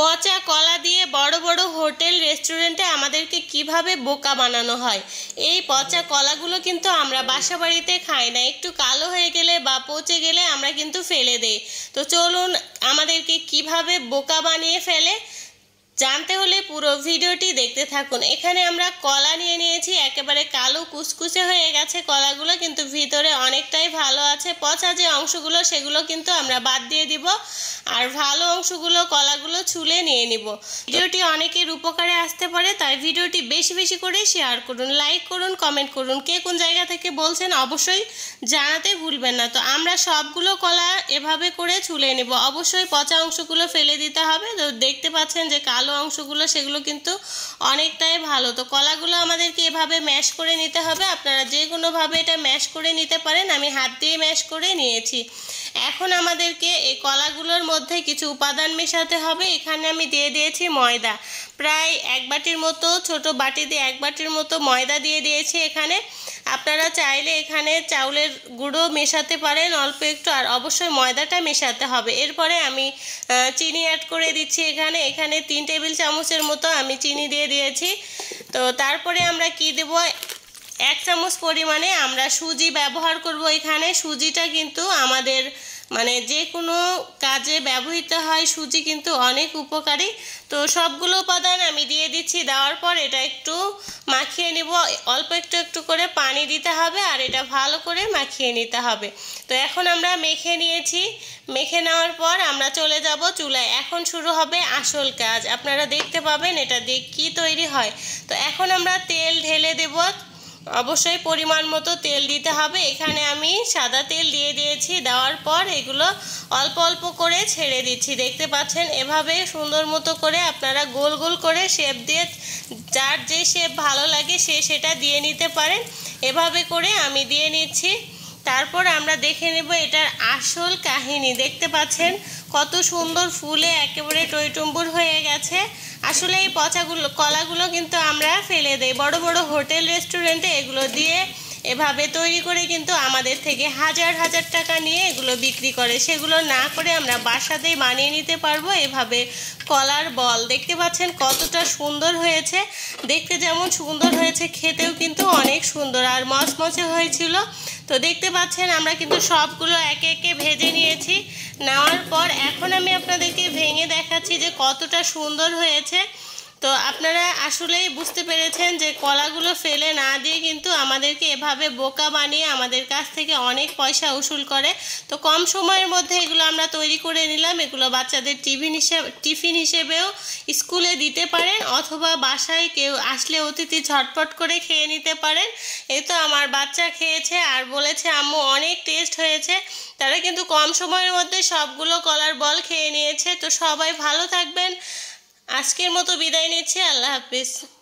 পচা কলা দিয়ে বড় বড় হোটেল রেস্টুরেন্টে আমাদেরকে কিভাবে বোকা বানানো হয় এই পচা কলাগুলো কিন্তু আমরা বাসা বাড়িতে খাই না একটু কালো হয়ে গেলে বা পচে গেলে আমরা কিন্তু ফেলে দেই তো চলুন আমাদেরকে কিভাবে বোকা বানিয়ে ফেলে জানতে হলে পুরো ভিডিওটি দেখতে থাকুন এখানে আমরা কলা নিয়ে নিয়েছি একেবারে কালো কুচকুচে হয়ে গেছে কলাগুলো কিন্তু ভিতরে অনেকটাই ভালো আছে পচা যে অংশগুলো সেগুলো কিন্তু আমরা বাদ দিয়ে দিব আর ভালো অংশগুলো কলাগুলো ছুলে নিয়ে নিব ভিডিওটি অনেকের উপকারে আসতে পারে তাই ভিডিওটি বেশি বেশি করে শেয়ার করুন লাইক করুন কমেন্ট করুন কে কোন জায়গা থেকে বলছেন অবশ্যই জানাতে ভুলবেন না তো আমরা সবগুলো কলা এভাবে করে ছুলে নেব অবশ্যই পচা অংশগুলো ফেলে দিতে হবে তো দেখতে পাচ্ছেন যে কালো সাদা অংশগুলো সেগুলো কিন্তু অনেকটাই ভালো তো কলাগুলো আমাদেরকে এভাবে ম্যাশ করে নিতে হবে আপনারা যে কোনোভাবে এটা ম্যাশ করে নিতে পারেন আমি হাত দিয়ে ম্যাশ করে নিয়েছি এখন আমাদেরকে এই কলাগুলোর মধ্যে কিছু উপাদান মেশাতে হবে এখানে আমি দিয়ে দিয়েছি ময়দা প্রায় এক বাটির মতো ছোট বাটি দিয়ে এক বাটির মতো ময়দা দিয়ে দিয়েছি এখানে আপনারা চাইলে এখানে চাউলের গুঁড়ো মেশাতে পারেন অল্প একটু আর অবশ্যই ময়দাটা মেশাতে হবে এরপরে আমি চিনি অ্যাড করে দিচ্ছি এখানে এখানে তিন টেবিল চামচের মতো আমি চিনি দিয়ে দিয়েছি তো তারপরে আমরা কি দেব এক চামচ পরিমাণে আমরা সুজি ব্যবহার করব এখানে সুজিটা কিন্তু আমাদের মানে যে কোনো কাজে ব্যবহৃত হয় সুজি কিন্তু অনেক উপকারী তো সবগুলো উপাদান আমি দিয়ে দিচ্ছি দেওয়ার পর এটা একটু মাখিয়ে নিব অল্প একটু একটু করে পানি দিতে হবে আর এটা ভালো করে মাখিয়ে নিতে হবে তো এখন আমরা মেখে নিয়েছি মেখে নেওয়ার পর আমরা চলে যাব চুলায় এখন শুরু হবে আসল কাজ আপনারা দেখতে পাবেন এটা দিয়ে কী তৈরি হয় তো এখন আমরা তেল ঢেলে দেবো অবশ্যই পরিমাণ মতো তেল দিতে হবে এখানে আমি সাদা তেল দিয়ে দিয়েছি দেওয়ার পর এগুলো অল্প অল্প করে ছেড়ে দিচ্ছি দেখতে পাচ্ছেন এভাবে সুন্দর মতো করে আপনারা গোল গোল করে শেপ দিয়ে যার যে শেপ ভালো লাগে সে সেটা দিয়ে নিতে পারেন এভাবে করে আমি দিয়ে নিচ্ছি তারপর আমরা দেখে নেব এটার আসল কাহিনী দেখতে পাচ্ছেন কত সুন্দর ফুলে একেবারে টইটুম্বুর হয়ে গেছে আসলে এই পচাগুলো কলাগুলো কিন্তু আমরা ফেলে দেই বড় বড় হোটেল রেস্টুরেন্টে এগুলো দিয়ে এভাবে তৈরি করে কিন্তু আমাদের থেকে হাজার হাজার টাকা নিয়ে এগুলো বিক্রি করে সেগুলো না করে আমরা বাসাতেই বানিয়ে নিতে পারবো এভাবে কলার বল দেখতে পাচ্ছেন কতটা সুন্দর হয়েছে দেখতে যেমন সুন্দর হয়েছে খেতেও কিন্তু অনেক সুন্দর আর মচমচে হয়েছিল তো দেখতে পাচ্ছেন আমরা কিন্তু সবগুলো একে একে ভেজে নিয়েছি নেওয়া পর এখন আমি আপনাদেরকে ভেঙে দেখাচ্ছি যে কতটা সুন্দর হয়েছে তো আপনারা আসলেই বুঝতে পেরেছেন যে কলাগুলো ফেলে না দিয়ে কিন্তু আমাদেরকে এভাবে বোকা বানিয়ে আমাদের কাছ থেকে অনেক পয়সা উসুল করে তো কম সময়ের মধ্যে এগুলো আমরা তৈরি করে নিলাম এগুলো বাচ্চাদের টিফিন হিসেবে টিফিন হিসেবেও স্কুলে দিতে পারেন অথবা বাসায় কেউ আসলে অতিথি ঝটপট করে খেয়ে নিতে পারেন এ তো আমার বাচ্চা খেয়েছে আর বলেছে আম্মু অনেক টেস্ট হয়েছে তারা কিন্তু কম সময়ের মধ্যে সবগুলো কলার বল খেয়ে নিয়েছে তো সবাই ভালো থাকবেন আজকের মতো বিদায় নিচ্ছি আল্লাহ হাফিজ